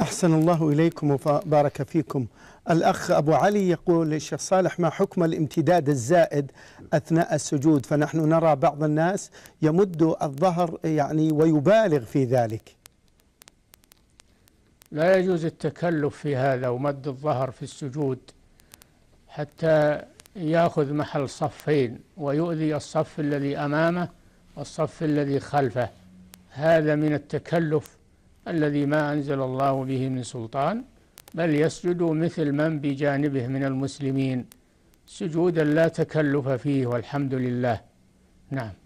أحسن الله إليكم وبارك فيكم الأخ أبو علي يقول الشيخ صالح ما حكم الامتداد الزائد أثناء السجود فنحن نرى بعض الناس يمد الظهر يعني ويبالغ في ذلك لا يجوز التكلف في هذا ومد الظهر في السجود حتى ياخذ محل صفين ويؤذي الصف الذي امامه والصف الذي خلفه هذا من التكلف الذي ما أنزل الله به من سلطان بل يسجد مثل من بجانبه من المسلمين سجودا لا تكلف فيه والحمد لله نعم